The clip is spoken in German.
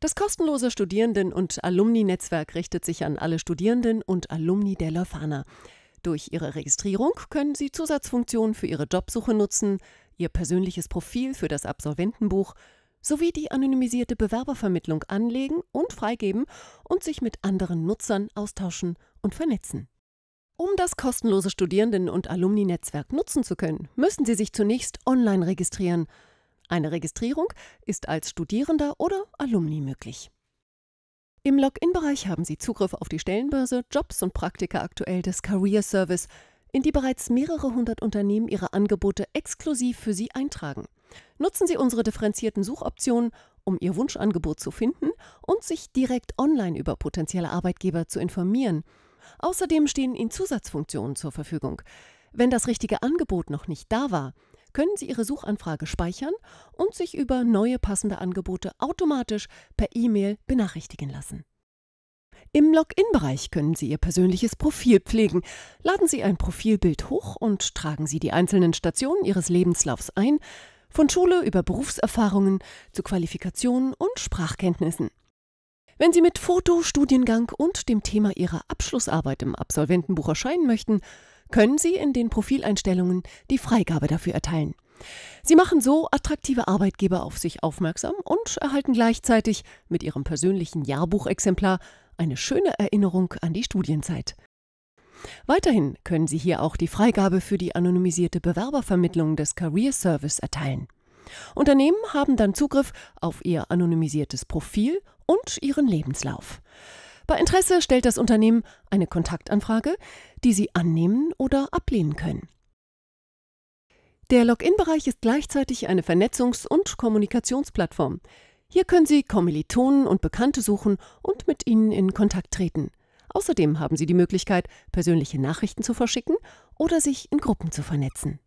Das kostenlose Studierenden- und Alumni-Netzwerk richtet sich an alle Studierenden und Alumni der Leuphana. Durch ihre Registrierung können sie Zusatzfunktionen für ihre Jobsuche nutzen, ihr persönliches Profil für das Absolventenbuch sowie die anonymisierte Bewerbervermittlung anlegen und freigeben und sich mit anderen Nutzern austauschen und vernetzen. Um das kostenlose Studierenden- und Alumni-Netzwerk nutzen zu können, müssen Sie sich zunächst online registrieren – eine Registrierung ist als Studierender oder Alumni möglich. Im Login-Bereich haben Sie Zugriff auf die Stellenbörse, Jobs und Praktika aktuell des Career Service, in die bereits mehrere hundert Unternehmen ihre Angebote exklusiv für Sie eintragen. Nutzen Sie unsere differenzierten Suchoptionen, um Ihr Wunschangebot zu finden und sich direkt online über potenzielle Arbeitgeber zu informieren. Außerdem stehen Ihnen Zusatzfunktionen zur Verfügung. Wenn das richtige Angebot noch nicht da war, können Sie Ihre Suchanfrage speichern und sich über neue passende Angebote automatisch per E-Mail benachrichtigen lassen. Im Login-Bereich können Sie Ihr persönliches Profil pflegen. Laden Sie ein Profilbild hoch und tragen Sie die einzelnen Stationen Ihres Lebenslaufs ein, von Schule über Berufserfahrungen zu Qualifikationen und Sprachkenntnissen. Wenn Sie mit Foto, Studiengang und dem Thema Ihrer Abschlussarbeit im Absolventenbuch erscheinen möchten, können Sie in den Profileinstellungen die Freigabe dafür erteilen. Sie machen so attraktive Arbeitgeber auf sich aufmerksam und erhalten gleichzeitig mit Ihrem persönlichen Jahrbuchexemplar eine schöne Erinnerung an die Studienzeit. Weiterhin können Sie hier auch die Freigabe für die anonymisierte Bewerbervermittlung des Career Service erteilen. Unternehmen haben dann Zugriff auf ihr anonymisiertes Profil und ihren Lebenslauf. Bei Interesse stellt das Unternehmen eine Kontaktanfrage, die Sie annehmen oder ablehnen können. Der Login-Bereich ist gleichzeitig eine Vernetzungs- und Kommunikationsplattform. Hier können Sie Kommilitonen und Bekannte suchen und mit ihnen in Kontakt treten. Außerdem haben Sie die Möglichkeit, persönliche Nachrichten zu verschicken oder sich in Gruppen zu vernetzen.